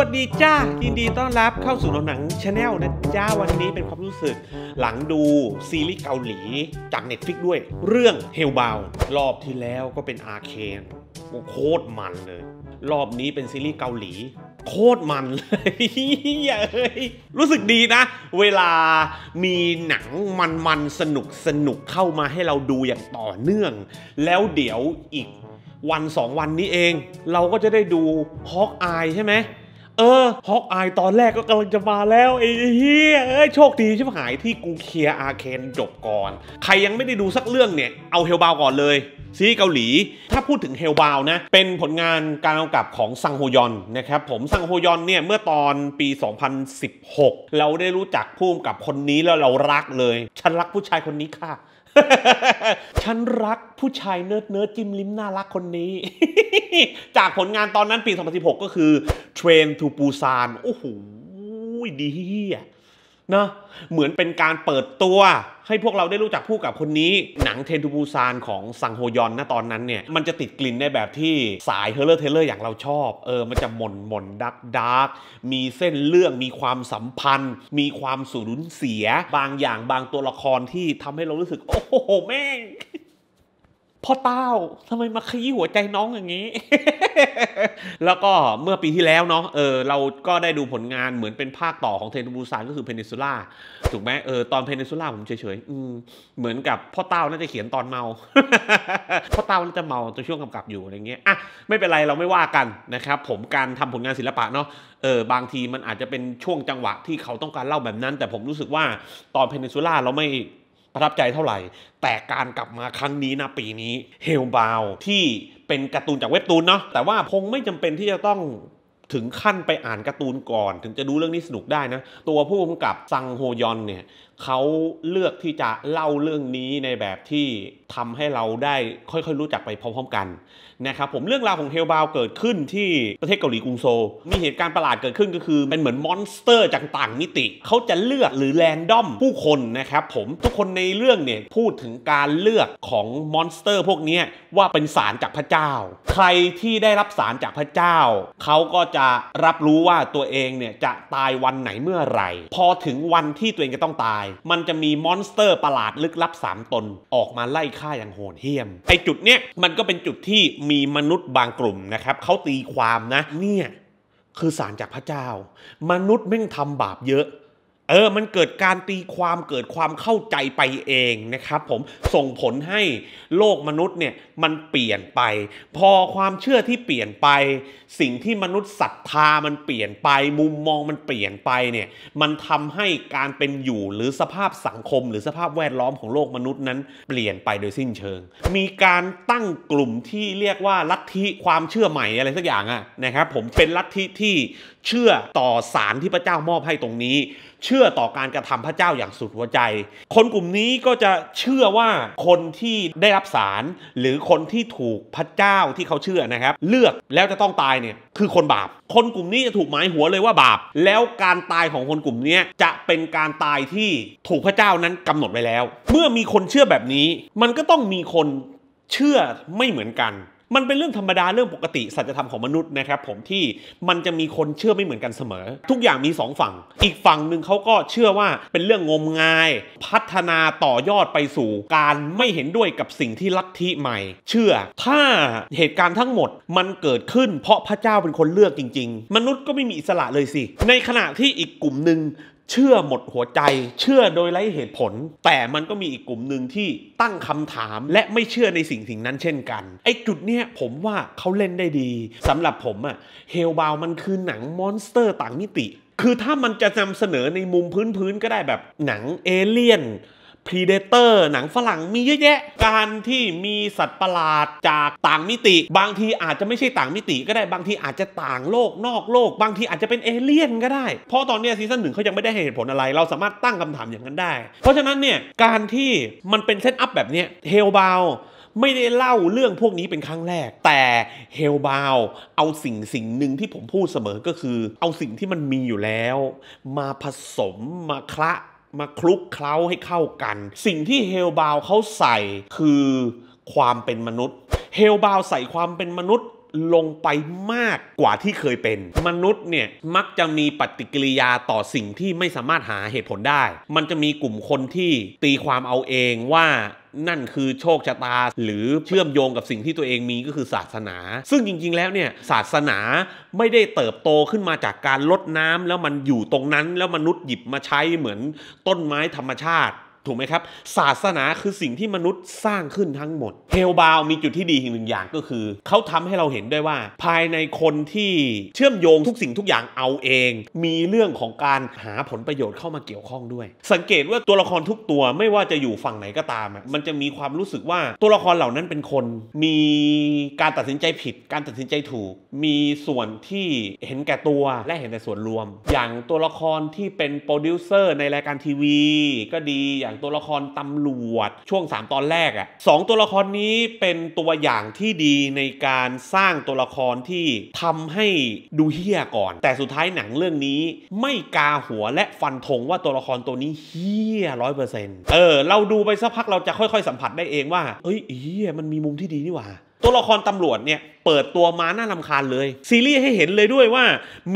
วัสดีจ้ายินดีต้อนรับเข้าสู่หนังชาแนลนะจ้าวันนี้เป็นความรู้สึกหลังดูซีรีส์เกาหลีจาก Netflix ด้วย เรื่องเฮลบาวรอบที่แล้วก็เป็นอาเคนโคตรมันเลย รอบนี้เป็นซีรีส์เกาหลี โคตรมันเลยเฮ้ยรู้สึกดีนะ เวลามีหนังมันมันสนุกสนุกเข้ามาให้เราดูอย่างต่อเนื่อง แล้วเดี๋ยวอีกวันสองวันนี้เอง เราก็จะได้ดูฮอกอายใช่ไหมเออฮอกอายตอนแรกก็กำลังจะมาแล้วไอ้เฮียเอ้ยโชคดีชิบหายที่กูเคลียร์อาเคน จบก่อน ใครยังไม่ได้ดูสักเรื่องเนี่ย เอาเฮลบาวก่อนเลยซีเกาหลี ถ้าพูดถึงเฮลบาวนะ เป็นผลงานการกำกับของซังโฮยอนนะครับผมซังโฮยอนเนี่ยเมื่อตอนปี 2016 เราได้รู้จักพุ่มกับคนนี้แล้วเรารักเลย ฉันรักผู้ชายคนนี้ค่ะฉันรักผู้ชายเนิร์ดเนิร์ดจิ้มลิ้มน่ารักคนนี้ จากผลงานตอนนั้นปี 2016 ก็คือ Train to Busan โอ้โหดีเฮียเนาะเหมือนเป็นการเปิดตัว ให้พวกเราได้รู้จักผู้กับคนนี้หนังเทนทูบูซานของ ซังโฮยอนนะตอนนั้นเนี่ย มันจะติดกลิ่นในแบบที่สายเฮอร์เลอร์เทเลอร์อย่างเราชอบ เออมันจะหม่นหม่นดักดักมีเส้นเรื่องมีความสัมพันธ์ มีความสูญเสีย บางอย่างบางตัวละครที่ทำให้เรารู้สึก โอ้โห แม่พ่อเต้าทำไมมาขยี้หัวใจน้องอย่างนี้ แล้วก็เมื่อปีที่แล้วเนาะ เออเราก็ได้ดูผลงานเหมือนเป็นภาคต่อของเทนบูซานก็คือเพนินซูล่าถูกไหมเออตอนเพนินซูล่าผมเฉยๆเหมือนกับพ่อเต้าน่าจะเขียนตอนเมา พ่อเต้าน่าจะเมาตัวช่วงกำกับอยู่อะไรเงี้ย อ่ะไม่เป็นไรเราไม่ว่ากันนะครับผมการทำผลงานศิลปะเนาะ เออบางทีมันอาจจะเป็นช่วงจังหวะที่เขาต้องการเล่าแบบนั้น แต่ผมรู้สึกว่าตอนเพนินซูล่าเราไม่ประทับใจเท่าไหร่ แต่การกลับมาครั้งนี้นะปีนี้เฮลบาว ที่เป็นการ์ตูนจากเว็บตูนเนาะ แต่ว่าคงไม่จำเป็นที่จะต้องถึงขั้นไปอ่านการ์ตูนก่อน ถึงจะดูเรื่องนี้สนุกได้นะ ตัวผู้กำกับซังโฮยอนเนี่ยเขาเลือกที่จะเล่าเรื่องนี้ในแบบที่ทำให้เราได้ค่อยๆรู้จักไปพร้อมๆกันนะครับผมเรื่องราวของเฮลบาวเกิดขึ้นที่ประเทศเกาหลีกรุงโซ มีเหตุการณ์ประหลาดเกิดขึ้นก็คือ เป็นเหมือนมอนสเตอร์จากต่างมิติเขาจะเลือกหรือแรนดอมผู้คนนะครับผมทุกคนในเรื่องเนี่ยพูดถึงการเลือกของมอนสเตอร์ พวกนี้ว่าเป็นสารจากพระเจ้า ใครที่ได้รับสารจากพระเจ้าเขาก็จะรับรู้ว่าตัวเองเนี่ยจะตายวันไหนเมื่อไหร่ พอถึงวันที่ตัวเองจะต้องตายายมันจะมีมอนสเตอร์ประหลาดลึกลับ3ตนออกมาไล่ฆ่าอย่างโหดเหี้ยม ไอจุดเนี้ยมันก็เป็นจุดที่มีมนุษย์บางกลุ่มนะครับเขาตีความนะ เนี่ย คือสารจากพระเจ้า มนุษย์แม่งทำบาปเยอะเออ มันเกิดการตีความเกิดความเข้าใจไปเองนะครับผม ส่งผลให้โลกมนุษย์เนี่ยมันเปลี่ยนไป พอความเชื่อที่เปลี่ยนไป สิ่งที่มนุษย์ศรัทธามันเปลี่ยนไป มุมมองมันเปลี่ยนไปเนี่ย มันทำให้การเป็นอยู่หรือสภาพสังคมหรือสภาพแวดล้อมของโลกมนุษย์นั้นเปลี่ยนไปโดยสิ้นเชิง มีการตั้งกลุ่มที่เรียกว่าลัทธิความเชื่อใหม่อะไรสักอย่างอะนะครับผม เป็นลัทธิที่เชื่อต่อสารที่พระเจ้ามอบให้ตรงนี้ เชื่อต่อการกระทำพระเจ้าอย่างสุดหัวใจ คนกลุ่มนี้ก็จะเชื่อว่าคนที่ได้รับสารหรือคนที่ถูกพระเจ้าที่เขาเชื่อนะครับ เลือกแล้วจะต้องตายเนี่ยคือคนบาปคนกลุ่มนี้จะถูกหมายหัวเลยว่าบาป แล้วการตายของคนกลุ่มนี้จะเป็นการตายที่ถูกพระเจ้านั้นกำหนดไว้แล้ว เมื่อมีคนเชื่อแบบนี้ มันก็ต้องมีคนเชื่อไม่เหมือนกันมันเป็นเรื่องธรรมดาเรื่องปกติสัจธรรมของมนุษย์นะครับผมที่มันจะมีคนเชื่อไม่เหมือนกันเสมอ ทุกอย่างมี 2 ฝั่ง อีกฝั่งหนึ่งเขาก็เชื่อว่าเป็นเรื่องงมงาย พัฒนาต่อยอดไปสู่ การไม่เห็นด้วยกับสิ่งที่ลัทธิใหม่ เชื่อ ถ้าเหตุการณ์ทั้งหมดมันเกิดขึ้น เพราะพระเจ้าเป็นคนเลือกจริง ๆ มนุษย์ก็ไม่มีอิสระเลยสิ ในขณะที่อีกกลุ่มหนึ่งเชื่อหมดหัวใจเชื่อโดยไร้เหตุผล แต่มันก็มีอีกกลุ่มหนึ่งที่ตั้งคำถามและไม่เชื่อในสิ่งสิ่งนั้นเช่นกัน ไอ้จุดเนี้ยผมว่าเขาเล่นได้ดี สำหรับผมอะเฮลบาวมันคือหนังมอนสเตอร์ต่างมิติ คือถ้ามันจะนำเสนอในมุมพื้นๆก็ได้แบบหนังเอเลี่ยนพรีเดเตอร์หนังฝรั่งมีเยอะแยะการที่มีสัตว์ประหลาดจากต่างมิติ บางทีอาจจะไม่ใช่ต่างมิติก็ได้บางทีอาจจะต่างโลกนอกโลก บางทีอาจจะเป็นเอเลี่ยนก็ได้เพราะตอนนี้ซีซั่นหนึ่งเขายังไม่ได้เหตุผลอะไร เราสามารถตั้งคำถามอย่างนั้นได้ เพราะฉะนั้นเนี่ยการที่มันเป็นเซตอัพแบบนี้เฮลบาวไม่ได้เล่าเรื่องพวกนี้เป็นครั้งแรก แต่เฮลบาวเอาสิ่งสิ่งหนึ่งที่ผมพูดเสมอก็คือ เอาสิ่งที่มันมีอยู่แล้ว มาผสมมาคละมาคลุกเคล้าให้เข้ากัน สิ่งที่เฮลบาวเขาใส่คือความเป็นมนุษย์ เฮลบาวใส่ความเป็นมนุษย์ลงไปมากกว่าที่เคยเป็น มนุษย์เนี่ยมักจะมีปฏิกิริยาต่อสิ่งที่ไม่สามารถหาเหตุผลได้ มันจะมีกลุ่มคนที่ตีความเอาเองว่านั่นคือโชคชะตา หรือเชื่อมโยงกับสิ่งที่ตัวเองมีก็คือศาสนา ซึ่งจริงๆแล้วเนี่ยศาสนาไม่ได้เติบโตขึ้นมาจากการลดน้ำแล้วมันอยู่ตรงนั้นแล้วมนุษย์หยิบมาใช้เหมือนต้นไม้ธรรมชาติถูกไหมครับศาสนาคือสิ่งที่มนุษย์สร้างขึ้นทั้งหมดเฮลบาวมีจุดที่ดี อีกหนึ่งอย่างก็คือ เขาทำให้เราเห็นได้วว่า ภายในคนที่เชื่อมโยงทุกสิ่งทุกอย่างเอาเอง มีเรื่องของการหาผลประโยชน์เข้ามาเกี่ยวข้องด้วย สังเกตว่าตัวละครทุกตัวไม่ว่าจะอยู่ฝั่งไหนก็ตาม มันจะมีความรู้สึกว่าตัวละครเหล่านั้นเป็นคน มีการตัดสินใจผิด การตัดสินใจถูก มีส่วนที่เห็นแก่ตัวและเห็นแต่ส่วนรวม อย่างตัวละครที่เป็นโปรดิวเซอร์ในรายการทีวี ก็ดีอย่างางตัวละครตำรวจช่วง 3 ตอนแรกอะ่ะสตัวละครนี้เป็นตัวอย่างที่ดีในการสร้างตัวละครที่ทำให้ดูเฮี้ยก่อน แต่สุดท้ายหนังเรื่องนี้ ไม่กาหัวและฟันธงว่าตัวละครตัวนี้เฮี้ยร้อยเปอร์เซ็นต์เออเราดูไปสักพักเราจะค่อยๆ สัมผัสได้เองว่าเอ้ยเฮี้ยมันมีมุมที่ดีนี่หว่า ตัวละครตำรวจเนี่ย เปิดตัวมาหน้าลำคาญเลยซีรีส์ให้เห็นเลยด้วยว่า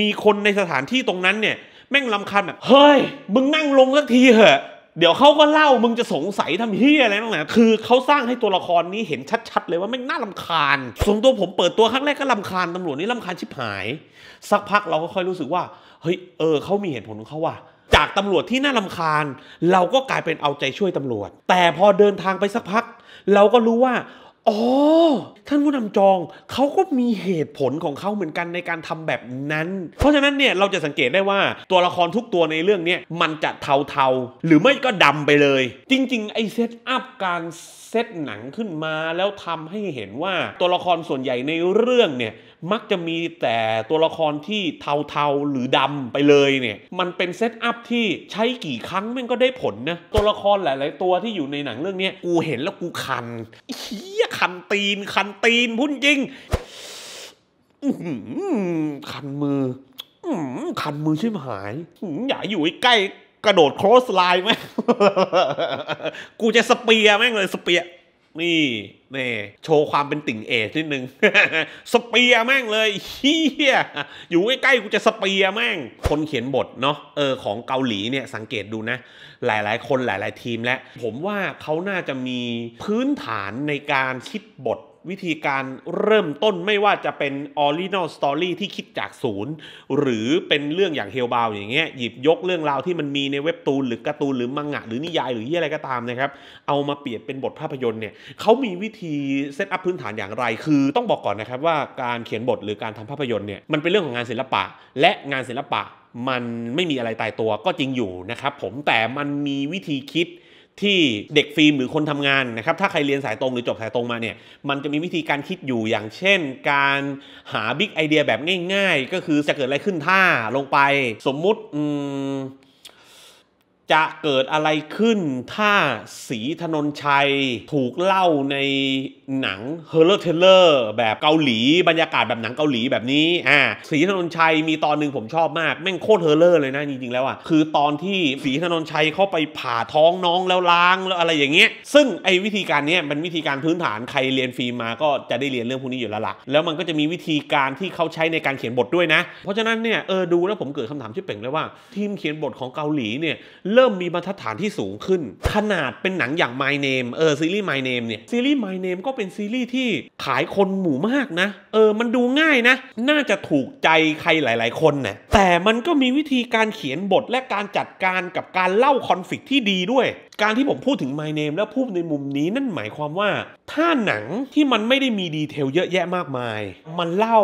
มีคนในสถานที่ตรงนั้นเนี่ยแม่งลำคาญแบบเฮ้ยมึงนั่งลงสักทีเหอะเดี๋ยวเขาก็เล่ามึงจะสงสัยทำเฮียอะไรนั่งแห่คือเขาสร้างให้ตัวละครนี้เห็นชัดๆเลยว่าไม่น่าลำคาญส่วนตัวผมเปิดตัวครั้งแรกก็ลำคาญตำรวจนี่ลำคาญชิบหาย สักพักเราก็ค่อยรู้สึกว่า เฮ้ย เออ เขามีเหตุผลของเขาว่ะ จากตำรวจที่น่าลำคาญ เราก็กลายเป็นเอาใจช่วยตำรวจ แต่พอเดินทางไปสักพัก เราก็รู้ว่าอ๋อท่านผู้นำจองเขาก็มีเหตุผลของเขาเหมือนกันในการทำแบบนั้น เพราะฉะนั้นเนี่ยเราจะสังเกตได้ว่าตัวละครทุกตัวในเรื่องนี้มันจะเทาๆ หรือไม่ก็ดำไปเลย จริงๆ ไอเซตอัพการเซตหนังขึ้นมาแล้วทำให้เห็นว่าตัวละครส่วนใหญ่ในเรื่องเนี่ยมักจะมีแต่ตัวละครที่เทาๆหรือดำไปเลยเนี่ย มันเป็นเซตอัพที่ใช้กี่ครั้งมันก็ได้ผลนะตัวละครหลายๆตัวที่อยู่ในหนังเรื่องนี้กูเห็นแล้วกูคันเฮียคันตีนคันตีนพุ่นจริง คันมือคันมือชิบหายอย่าอยู่ใกล้กระโดดโครสไลน์ไหมกูจะสเปียแม่งเลย สเปียนี่เน่โชว์ความเป็นติ่งเอชนิดนึง สเปียแม่งเลยเฮียอยู่ใกล้ๆกูจะสเปียแม่ง คนเขียนบทเนาะเออของเกาหลีเนี่ยสังเกตดูนะ หลายๆคนหลายๆทีมและ ผมว่าเขาน่าจะมีพื้นฐานในการคิดบทวิธีการเริ่มต้นไม่ว่าจะเป็นออริจินอลสตอรี่ที่คิดจากศูนย์ หรือเป็นเรื่องอย่างเฮลบาวอย่างเงี้ยหยิบยกเรื่องราวที่มันมีในเว็บตูนหรือการ์ตูนหรือมังงะหรือนิยายหรือยี่อะไรก็ตามนะครับ เอามาเปลี่ยนเป็นบทภาพยนตร์เนี่ยเขามีวิธีเซตอัพพื้นฐานอย่างไร คือต้องบอกก่อนนะครับว่าการเขียนบทหรือการทำภาพยนตร์เนี่ยมันเป็นเรื่องของงานศิลปะ และงานศิลปะมันไม่มีอะไรตายตัวก็จริงอยู่นะครับผมแต่มันมีวิธีคิดที่เด็กฟิล์มหรือคนทำงานนะครับ ถ้าใครเรียนสายตรงหรือจบสายตรงมาเนี่ย มันจะมีวิธีการคิดอยู่อย่างเช่นการหาบิ๊กไอเดียแบบง่าย ๆ ก็คือจะเกิดอะไรขึ้นถ้าลงไปสมมุติอืมจะเกิดอะไรขึ้นถ้าสีธนนชัยถูกเล่าในหนังเฮอร์เลอร์เทเลอร์แบบเกาหลีบรรยากาศแบบหนังเกาหลีแบบนี้อ่าสีธนนชัยมีตอนหนึ่งผมชอบมากแม่งโคตรเฮอร์เลอร์เลยนะ จริงๆแล้วอ่ะคือตอนที่สีธนนชัยเข้าไปผ่าท้องน้องแล้วล้างแล้วอะไรอย่างเงี้ยซึ่งไอ้วิธีการนี้มันวิธีการพื้นฐานใครเรียนฟิล์มมาก็จะได้เรียนเรื่องพวกนี้อยู่แล้วละ่ะแล้วมันก็จะมีวิธีการที่เขาใช้ในการเขียนบทด้วยนะ เพราะฉะนั้นเนี่ยเออดูแล้วผมเกิดคำถามชิ่เป่งเลยว่าทีมเขียนบทของเกาหลีเนี่ยเริ่มมีบรรทัดฐานที่สูงขึ้น ขนาดเป็นหนังอย่าง My Name เออซีรีส์ My Name เนี่ยซีรีส์ My Name ก็เป็นซีรีส์ที่ขายคนหมู่มากนะ เออมันดูง่ายนะ น่าจะถูกใจใครหลาย ๆ คนนะแต่มันก็มีวิธีการเขียนบทและการจัดการกับการเล่าคอนฟ lict ที่ดีด้วย การที่ผมพูดถึง My Name แล้วพูดในมุมนี้นั่นหมายความว่า ถ้าหนังที่มันไม่ได้มีดีเทลเยอะแยะมากมาย มันเล่า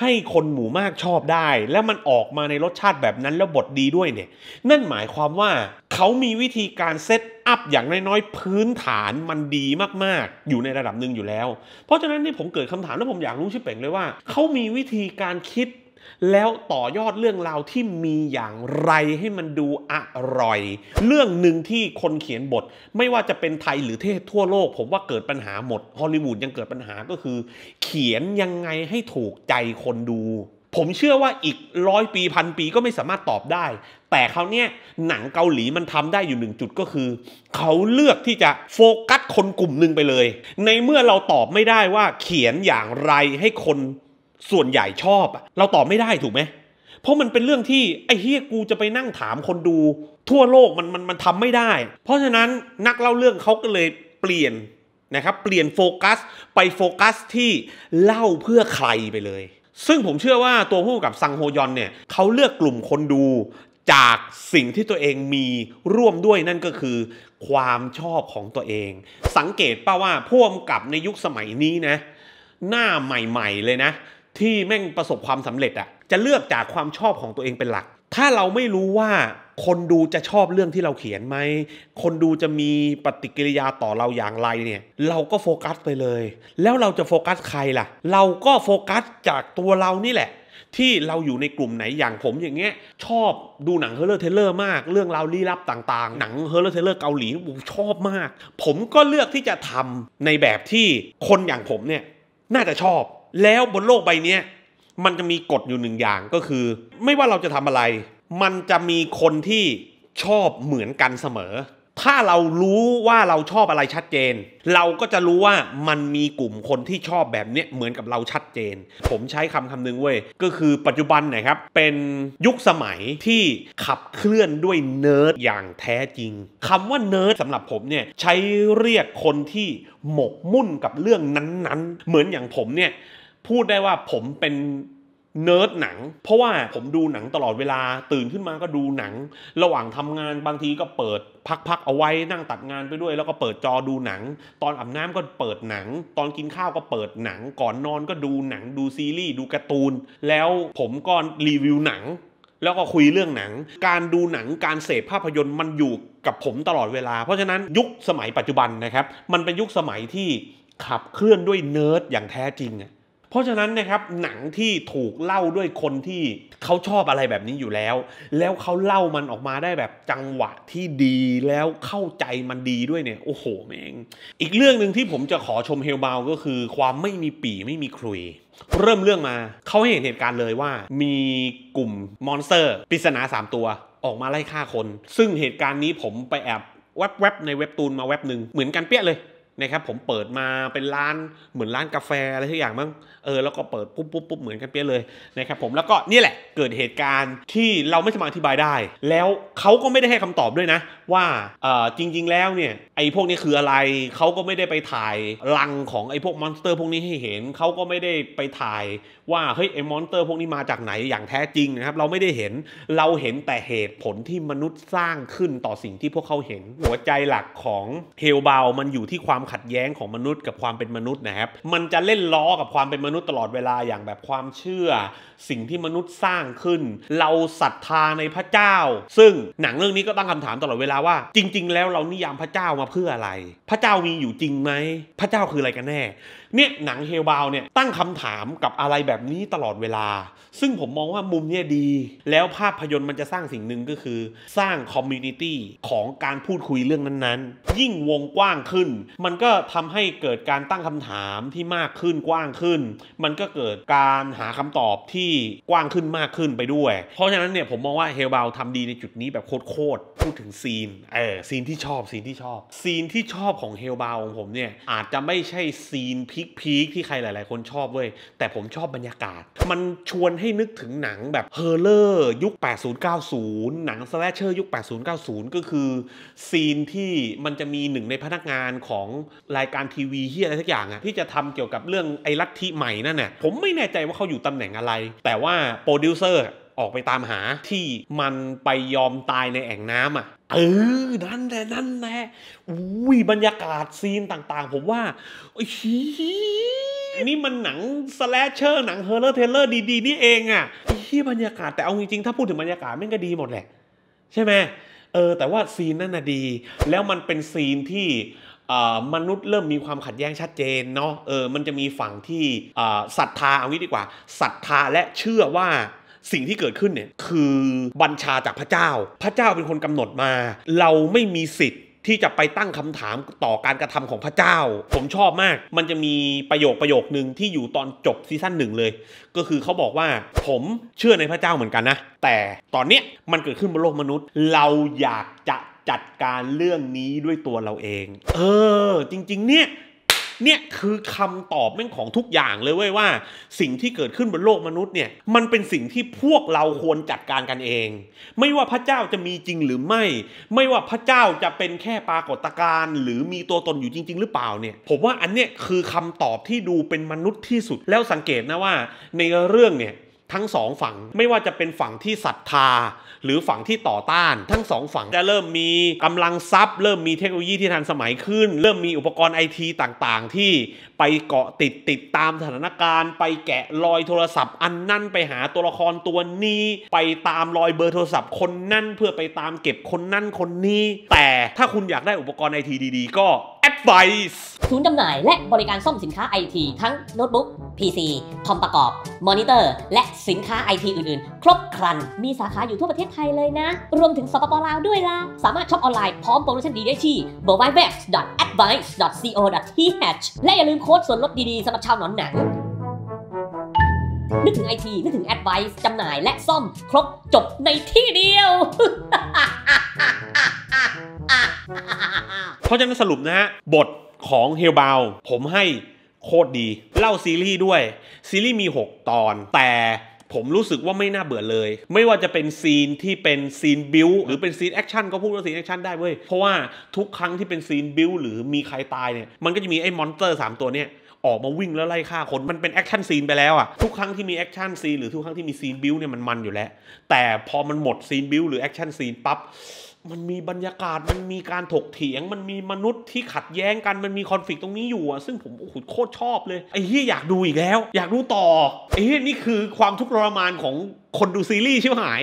ให้คนหมู่มากชอบได้ และมันออกมาในรสชาติแบบนั้นแล้วบทดีด้วยเนี่ยนั่นหมายความว่า เขามีวิธีการเซตอัพอย่างน้อยๆ พื้นฐานมันดีมากๆ อยู่ในระดับหนึ่งอยู่แล้ว เพราะฉะนั้นนี่ผมเกิดคำถามแล้วผมอยากรู้ชิเป่งเลยว่า เขามีวิธีการคิดแล้วต่อยอดเรื่องราวที่มีอย่างไรให้มันดูอร่อย เรื่องหนึ่งที่คนเขียนบทไม่ว่าจะเป็นไทยหรือเทศทั่วโลก ผมว่าเกิดปัญหาหมดฮอลลีวูดยังเกิดปัญหาก็คือ เขียนยังไงให้ถูกใจคนดู ผมเชื่อว่าอีกร้อยปีพันปีก็ไม่สามารถตอบได้ แต่เขาเนี้ยหนังเกาหลีมันทำได้อยู่หนึ่งจุดก็คือ เขาเลือกที่จะโฟกัสคนกลุ่มหนึ่งไปเลย ในเมื่อเราตอบไม่ได้ว่าเขียนอย่างไรให้คนส่วนใหญ่ชอบอะเราตอบไม่ได้ถูกไหม เพราะมันเป็นเรื่องที่ ไอ้เฮียกูจะไปนั่งถามคนดู ทั่วโลกมันมันมันทำไม่ได้ เพราะฉะนั้นนักเล่าเรื่องเขาก็เลยเปลี่ยนนะครับเปลี่ยนโฟกัส ไปโฟกัสที่เล่าเพื่อใครไปเลย ซึ่งผมเชื่อว่าตัวผู้กับซังโฮยอนเนี่ยเขาเลือกกลุ่มคนดูจากสิ่งที่ตัวเองมีร่วมด้วยนั่นก็คือความชอบของตัวเอง สังเกตป่าว่าพ่วงกับในยุคสมัยนี้นะ หน้าใหม่ๆ เลยนะที่แม่งประสบความสำเร็จอะจะเลือกจากความชอบของตัวเองเป็นหลัก ถ้าเราไม่รู้ว่าคนดูจะชอบเรื่องที่เราเขียนไหม คนดูจะมีปฏิกิริยาต่อเราอย่างไรเนี่ย เราก็โฟกัสไปเลย แล้วเราจะโฟกัสใครล่ะ เราก็โฟกัสจากตัวเรานี่แหละ ที่เราอยู่ในกลุ่มไหนอย่างผมอย่างเงี้ยชอบดูหนังเฮอร์เรอร์เทเลอร์มากเรื่องราวลี้ลับต่าง ๆ หนังเฮอร์เรอร์เทเลอร์เกาหลีผมชอบมาก ผมก็เลือกที่จะทำในแบบที่คนอย่างผมเนี่ยน่าจะชอบแล้วบนโลกใบนี้มันจะมีกฎอยู่หนึ่งอย่างก็คือ ไม่ว่าเราจะทำอะไร มันจะมีคนที่ชอบเหมือนกันเสมอถ้าเรารู้ว่าเราชอบอะไรชัดเจน เราก็จะรู้ว่ามันมีกลุ่มคนที่ชอบแบบเนี้ยเหมือนกับเราชัดเจน ผมใช้คำคำนึงเว้ยก็คือปัจจุบันนะครับ เป็นยุคสมัยที่ขับเคลื่อนด้วยเนิร์ดอย่างแท้จริงคำว่าเนิร์ดสำหรับผมเนี่ยใช้เรียกคนที่หมกมุ่นกับเรื่องนั้นๆ เหมือนอย่างผมเนี่ยพูดได้ว่าผมเป็นเนิร์ดหนัง เพราะว่าผมดูหนังตลอดเวลาตื่นขึ้นมาก็ดูหนัง ระหว่างทำงานบางทีก็เปิดพักๆเอาไว้นั่งตัดงานไปด้วย แล้วก็เปิดจอดูหนัง ตอนอาบน้ำก็เปิดหนัง ตอนกินข้าวก็เปิดหนัง ก่อนนอนก็ดูหนัง ดูซีรีส์ดูการ์ตูน แล้วผมก็รีวิวหนัง แล้วก็คุยเรื่องหนัง การดูหนังการเสพภาพยนตร์มันอยู่กับผมตลอดเวลาเพราะฉะนั้นยุคสมัยปัจจุบันนะครับมันเป็นยุคสมัยที่ขับเคลื่อนด้วยเนิร์ดอย่างแท้จริงอะเพราะฉะนั้นนะครับหนังที่ถูกเล่าด้วยคนที่เขาชอบอะไรแบบนี้อยู่แล้ว แล้วเขาเล่ามันออกมาได้แบบจังหวะที่ดีแล้วเข้าใจมันดีด้วยเนี่ยโอ้โห แม่งอีกเรื่องหนึ่งที่ผมจะขอชมเฮลบาวก็คือ ความไม่มีปีไม่มีครุยเริ่มเรื่องมาเขาให้เห็นเหตุการณ์เลยว่า มีกลุ่มมอนสเตอร์ปริศนา 3 ตัวออกมาไล่ฆ่าคน ซึ่งเหตุการณ์นี้ผมไปแอบแวบๆในเว็บตูนมาเว็บหนึ่งเหมือนกันเปี้ยเลยนะครับ ผมเปิดมาเป็นร้านเหมือนร้านกาแฟ อะไรทุกอย่างมั้งเออแล้วก็เปิดปุ๊บปุ๊บปุ๊บเหมือนกันเปี้ยเลยนะครับผมแล้วก็นี่แหละเกิดเหตุการณ์ที่เราไม่สามารถอธิบายได้ แล้วเขาก็ไม่ได้ให้คำตอบด้วยนะ ว่าเออจริงๆแล้วเนี่ยไอ้พวกนี้คืออะไรเขาก็ไม่ได้ไปถ่ายรังของไอ้พวกมอนสเตอร์พวกนี้ให้เห็นเขาก็ไม่ได้ไปถ่ายว่าเฮ้ยไอ้มอนเตอร์พวกนี้มาจากไหนอย่างแท้จริงนะครับเราไม่ได้เห็นเราเห็นแต่เหตุผลที่มนุษย์สร้างขึ้นต่อสิ่งที่พวกเขาเห็น หัวใจหลักของเฮลบาวมันอยู่ที่ความขัดแย้งของมนุษย์กับความเป็นมนุษย์นะครับมันจะเล่นล้อกับความเป็นมนุษย์ตลอดเวลาอย่างแบบความเชื่อ สิ่งที่มนุษย์สร้างขึ้น เราศรัทธาในพระเจ้า ซึ่งหนังเรื่องนี้ ก็ตั้งคำถามตลอดเวลาว่า จริงๆ แล้วเรานิยามพระเจ้ามาเพื่ออะไร พระเจ้ามีอยู่จริงไหม พระเจ้าคืออะไรกันแน่เนี่ยหนังเฮลบาวเนี่ยตั้งคำถามกับอะไรแบบแบบนี้ตลอดเวลา ซึ่งผมมองว่ามุมนี้ดี แล้วภาพยนตร์มันจะสร้างสิ่งหนึ่งก็คือ สร้างคอมมูนิตี้ของการพูดคุยเรื่องนั้นๆ ยิ่งวงกว้างขึ้น มันก็ทำให้เกิดการตั้งคำถามที่มากขึ้นกว้างขึ้น มันก็เกิดการหาคำตอบที่กว้างขึ้นมากขึ้นไปด้วย เพราะฉะนั้นเนี่ยผมมองว่าเฮลเบาลทำดีในจุดนี้แบบโคตรๆพูดถึงซีนเออซีนที่ชอบซีนที่ชอบ ซีนที่ชอบของเฮลเบาลของผมเนี่ยอาจจะไม่ใช่ซีนพีคๆที่ใครหลาย ๆคนชอบเว้ยแต่ผมชอบบรรยากาศมันชวนให้นึกถึงหนังแบบเฮอร์เลอร์ยุค 8090 หนังสแลชเชอร์ยุค 8090 ก็คือ ซีนที่มันจะมีหนึ่งในพนักงานของรายการทีวีที่อะไรสักอย่างอะที่จะทำเกี่ยวกับเรื่องไอ้ลัทธิใหม่นั่นน่ะผมไม่แน่ใจว่าเขาอยู่ตำแหน่งอะไร แต่ว่าโปรดิวเซอร์ ออกไปตามหาที่มันไปยอมตายในแอ่งน้ำอ่ะ เออ นั่นแหละนั่นแหละอุ้ยบรรยากาศซีนต่างๆ ผมว่าโอ้ยนี่มันหนังสแลชเชอร์ หนังเฮอร์เรอร์เทเลอร์ดี ๆ นี่เองอ่ะที่บรรยากาศ แต่เอาจริง ๆ ถ้าพูดถึงบรรยากาศมันก็ดีหมดแหละ ใช่ไหมเออ แต่ว่าซีนนั่นน่ะดี แล้วมันเป็นซีนที่มนุษย์เริ่มมีความขัดแย้งชัดเจนเนาะเออ มันจะมีฝั่งที่ศรัทธาเอางี้ดีกว่าศรัทธาและเชื่อว่าสิ่งที่เกิดขึ้นเนี่ยคือบัญชาจากพระเจ้า พระเจ้าเป็นคนกำหนดมา เราไม่มีสิทธิที่จะไปตั้งคำถามต่อการกระทำของพระเจ้า ผมชอบมาก มันจะมีประโยคประโยคนึงที่อยู่ตอนจบซีซั่นหนึ่งเลย ก็คือเขาบอกว่า ผมเชื่อในพระเจ้าเหมือนกันนะ แต่ตอนเนี้ยมันเกิดขึ้นบนโลกมนุษย์ เราอยากจะจัดการเรื่องนี้ด้วยตัวเราเอง เออ จริง ๆ เนี่ยเนี่ย คือคำตอบแม่งของทุกอย่างเลยเว้ยว่า สิ่งที่เกิดขึ้นบนโลกมนุษย์เนี่ย มันเป็นสิ่งที่พวกเราควรจัดการกันเอง ไม่ว่าพระเจ้าจะมีจริงหรือไม่ ไม่ว่าพระเจ้าจะเป็นแค่ปรากฏการณ์หรือมีตัวตนอยู่จริง ๆ หรือเปล่าเนี่ยผมว่าอันเนี้ยคือคำตอบที่ดูเป็นมนุษย์ที่สุด แล้วสังเกตนะว่าในเรื่องเนี่ยทั้งสองฝั่งไม่ว่าจะเป็นฝั่งที่ศรัทธาหรือฝั่งที่ต่อต้าน ทั้งสองฝั่งจะเริ่มมีกำลังทรัพย์เริ่มมีเทคโนโลยีที่ทันสมัยขึ้น เริ่มมีอุปกรณ์ไอทีต่างๆ ที่ไปเกาะติดติดตามสถานการณ์ ไปแกะรอยโทรศัพท์อันนั่นไปหาตัวละครตัวนี้ ไปตามรอยเบอร์โทรศัพท์คนนั่นเพื่อไปตามเก็บคนนั่นคนนี้แต่ถ้าคุณอยากได้อุปกรณ์ไอทีดีๆก็ Advice ศูนย์จำหน่ายและบริการซ่อมสินค้าไอทีทั้งโน้ตบุ๊ก PC คอมประกอบ มอนิเตอร์ และสินค้าไอทีอื่นๆ ครบครัน มีสาขาอยู่ทั่วประเทศไทยเลยนะ รวมถึงสปปลาวด้วยล่ะ สามารถช็อปออนไลน์พร้อมโปรโมชั่นดีได้ที่ w w w a d v i c e c o t h และอย่าลืมโค้ดส่วนลดดีๆ สำหรับชาวหนอนหนังนึกถึงไอทีนึกถึงแอดไวซ์ จำหน่ายและซ่อมครบจบในที่เดียว เพราะฉะนั้นสรุปนะฮะ บทของเฮลบาวผมให้โคตรดี เล่าซีรีส์ด้วย ซีรีส์มี 6 ตอน แต่ผมรู้สึกว่าไม่น่าเบื่อเลย ไม่ว่าจะเป็นซีนที่เป็นซีนบิวหรือเป็นซีนแอคชั่น ก็พูดว่าซีนแอคชั่นได้เว้ย เพราะว่าทุกครั้งที่เป็นซีนบิวหรือมีใครตายเนี่ยมันก็จะมีไอ้มอนสเตอร์3ตัวเนี่ยออกมาวิ่งแล้วไล่ฆ่าคนมันเป็นแอคชั่นซีนไปแล้วอะทุกครั้งที่มีแอคชั่นซีนหรือทุกครั้งที่มีซีนบิวเนี่ยมันมันอยู่แล้ว แต่พอมันหมดซีนบิวหรือแอคชั่นซีนปั๊บมันมีบรรยากาศมันมีการถกเถียง มันมีมนุษย์ที่ขัดแย้งกันมันมีคอนฟ lict ตรงนี้อยู่อะซึ่งผมโอ้โหโคตรชอบเลยไอ้เฮียอยากดูอีกแล้ว อยากดูต่อไอ้เฮียนี่คือความทุกข์ทรมานของคนดูซีรีส์ชิบหาย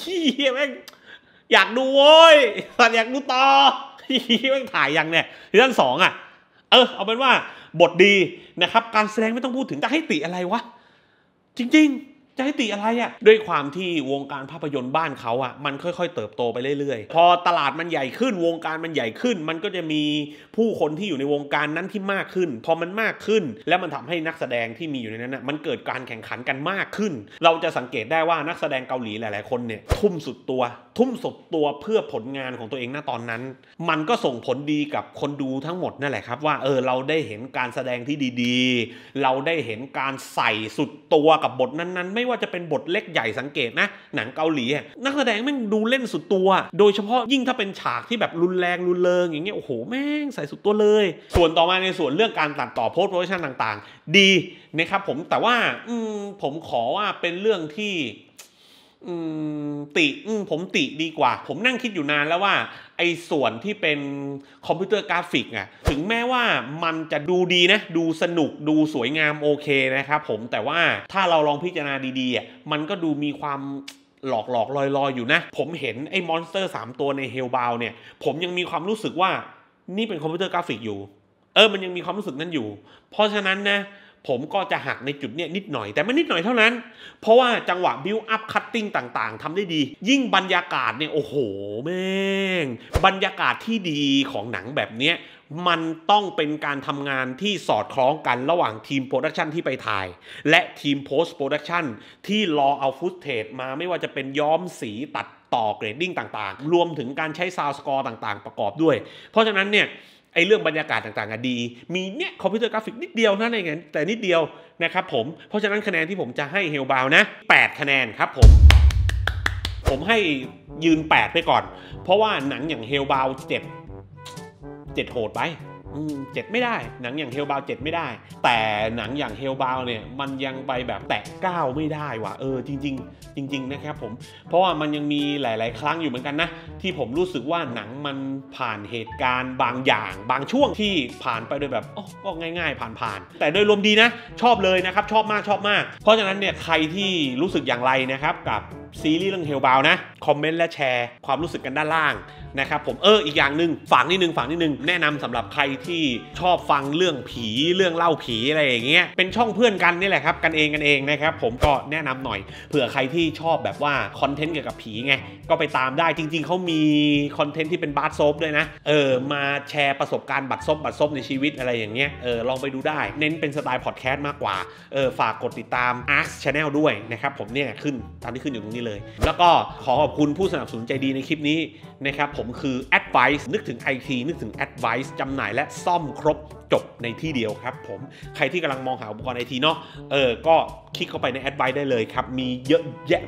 เฮียแม่งอยากดูโว้ยอยากดูต่อีแม่งถ่ายยังเนี่ยซีซั่นสองอะเออเอาเป็นว่าบทดีนะครับ การแสดงไม่ต้องพูดถึงจะให้ติอะไรวะ จริงจะให้ติอะไรอะ่ะด้วยความที่วงการภาพยนตร์บ้านเขาอะ่ะมัน ค่อยๆเติบโตไปเรื่อยๆพอตลาดมันใหญ่ขึ้น วงการมันใหญ่ขึ้น มันก็จะมีผู้คนที่อยู่ในวงการนั้นที่มากขึ้น พอมันมากขึ้นแล้วมันทำให้นักแสดงที่มีอยู่ในนั้น่ะมันเกิดการแข่งขันกันมากขึ้น เราจะสังเกตได้ว่านักแสดงเกาหลีหลายๆคนเนี่ย ทุ่มสุดตัว ทุ่มสุดตัวเพื่อผลงานของตัวเองณตอนนั้น มันก็ส่งผลดีกับคนดูทั้งหมดนั่นแหละครับว่าเออเราได้เห็นการแสดงที่ดี ๆ เราได้เห็นการใส่สุดตัวกับบทนั้นๆไม่ว่าจะเป็นบทเล็กใหญ่สังเกตนะ หนังเกาหลีนักแสดงแม่งดูเล่นสุดตัว โดยเฉพาะยิ่งถ้าเป็นฉากที่แบบรุนแรง รุนเริงอย่างเงี้ยโอ้โหแม่งใส่สุดตัวเลย ส่วนต่อมาในส่วนเรื่องการตัดต่อโพสต์โปรดักชันต่าง ๆ ดีนะครับผมแต่ว่าผมขอว่าเป็นเรื่องที่ติผมติดีกว่า ผมนั่งคิดอยู่นานแล้วว่า ไอ้ส่วนที่เป็นคอมพิวเตอร์กราฟิกอะถึงแม้ว่ามันจะดูดีนะ ดูสนุกดูสวยงามโอเคนะครับผมแต่ว่าถ้าเราลองพิจารณาดี ๆอะมันก็ดูมีความหลอกหลอกลอยๆ อยู่นะ ผมเห็นไอ้มอนสเตอร์ 3 ตัวในเฮลบาวเนี่ย ผมยังมีความรู้สึกว่า นี่เป็นคอมพิวเตอร์กราฟิกอยู่ เออมันยังมีความรู้สึกนั้นอยู่ เพราะฉะนั้นนะผมก็จะหักในจุดเนี้ยนิดหน่อยแต่ไม่นิดหน่อยเท่านั้น เพราะว่าจังหวะบิวอัพคัตติ้งต่างๆทำได้ดี ยิ่งบรรยากาศเนี่ย โอ้โห แม่ง บรรยากาศที่ดีของหนังแบบเนี้ยมันต้องเป็นการทำงานที่สอดคล้องกันระหว่างทีมโปรดักชันที่ไปถ่าย และทีมโพสต์โปรดักชันที่รอเอาฟุตเทจมาไม่ว่าจะเป็นย้อมสีตัดต่อเกรดดิ้งต่างๆ รวมถึงการใช้ซาวสกอร์ต่าง ๆ ประกอบด้วย เพราะฉะนั้นเนี่ยไอ้เรื่องบรรยากาศต่างๆอะดี มีเนี่ยคอมพิวเตอร์กราฟิกนิดเดียวนะในเงี้ยแต่นิดเดียวนะครับผม เพราะฉะนั้นคะแนนที่ผมจะให้เฮลบาวนะ8 คะแนนครับผม ผมให้ยืน 8 ไปก่อน เพราะว่าหนังอย่างเฮลบาวเจ็บ เจ็ดโหดไปเจ็ดไม่ได้ หนังอย่างเฮลบาวเจ็ดไม่ได้ แต่หนังอย่างเฮลบาวเนี่ยมันยังไปแบบแตะก้าวไม่ได้ว่ะเออจริงๆ จริงๆนะครับผม เพราะว่ามันยังมีหลาย ๆ ครั้งอยู่เหมือนกันนะที่ผมรู้สึกว่าหนังมันผ่านเหตุการณ์บางอย่าง บางช่วงที่ผ่านไปโดยแบบอ๋อก็ง่ายๆ ผ่านๆแต่โดยรวมดีนะ ชอบเลยนะครับ ชอบมากชอบมาก เพราะฉะนั้นเนี่ยใครที่รู้สึกอย่างไรนะครับ กับ ซีรีส์เรื่องเฮลบาวนะคอมเมนต์และแชร์ ความรู้สึกกันด้านล่างนะครับผมเอออีกอย่างหนึ่งฝังนิดนึงฝังนิดนึงแนะนำสำหรับใครที่ชอบฟังเรื่องผีเรื่องเล่าผีอะไรอย่างเงี้ย เป็นช่องเพื่อนกันนี่แหละครับกันเองกันเองนะครับผมก็แนะนำหน่อยเผื่อใครที่ชอบแบบว่าคอนเทนต์เกี่ยวกับผีไงก็ไปตามได้จริงๆเขามีคอนเทนต์ที่เป็นบาร์ซบด้วยนะเออมาแชร์ประสบการณ์บัตรซบบัตรซบในชีวิตอะไรอย่างเงี้ยเออลองไปดูได้ เน้นเป็นสไตล์พอดแคสต์มากกว่าเออฝากกดติดตาม a r c Channel ด้วยนะครับผมเนี่ยขึ้นตามที่ขึ้นอยู่ตรงนี้เลย แล้วก็ขอขอบคุณผู้สนับสนุนใจดีในคลิปนี้นะครับผมคือ Advice นึกถึง IT นึกถึง Advice จำหน่ายและซ่อมครบจบในที่เดียวครับผมใครที่กำลังมองหาอุปกรณ์ไอทีเนาะเออ ก็คลิกเข้าไปใน Advice ได้เลยครับ มีเยอะแยะ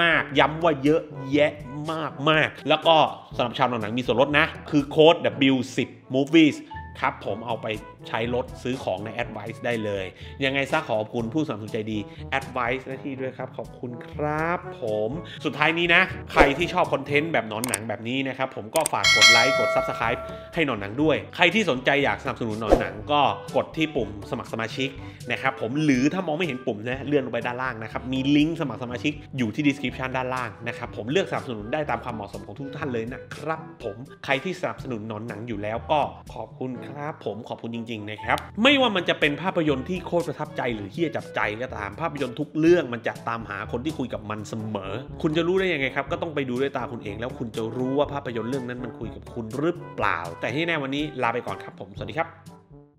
มาก ย้ำว่าเยอะแยะมากมากแล้วก็สำหรับชาวหนังมีส่วนลดนะ คือโค้ด W10 movies ครับผมเอาไปใช้รถซื้อของใน Advice ได้เลย ยังไงซะขอบคุณผู้สนับสนุนใจดี Advice นะที่ด้วยครับ ขอบคุณครับ ผมสุดท้ายนี้นะ ใครที่ชอบคอนเทนต์แบบนอนหนังแบบนี้นะครับ ผมก็ฝากกดไลค์กด Subscribe ให้นอนหนังด้วย ใครที่สนใจอยากสนับสนุนนอนหนังก็กดที่ปุ่มสมัครสมาชิกนะครับผมหรือถ้ามองไม่เห็นปุ่มนะเลื่อนลงไปด้านล่างนะครับมีลิงก์สมัครสมาชิกอยู่ที่ description ด้านล่างนะครับผมเลือกสนับสนุนได้ตามความเหมาะสมของทุกท่านเลยนะครับ ผมใครที่สนับสนุนนอนหนังอยู่แล้ว ก็ขอบคุณครับผมขอบคุณจริง ๆนะครับ ไม่ว่ามันจะเป็นภาพยนตร์ที่โคตรประทับใจ หรือเฮี้ยจับใจก็ตามภาพยนตร์ทุกเรื่องมันจะตามหาคนที่คุยกับมันเสมอ คุณจะรู้ได้ยังไงครับก็ต้องไปดูด้วยตาคุณเองแล้วคุณจะรู้ว่าภาพยนตร์เรื่องนั้นมันคุยกับคุณหรือเปล่า แต่ที่แน่วันนี้ลาไปก่อนครับผมสวัสดีครับ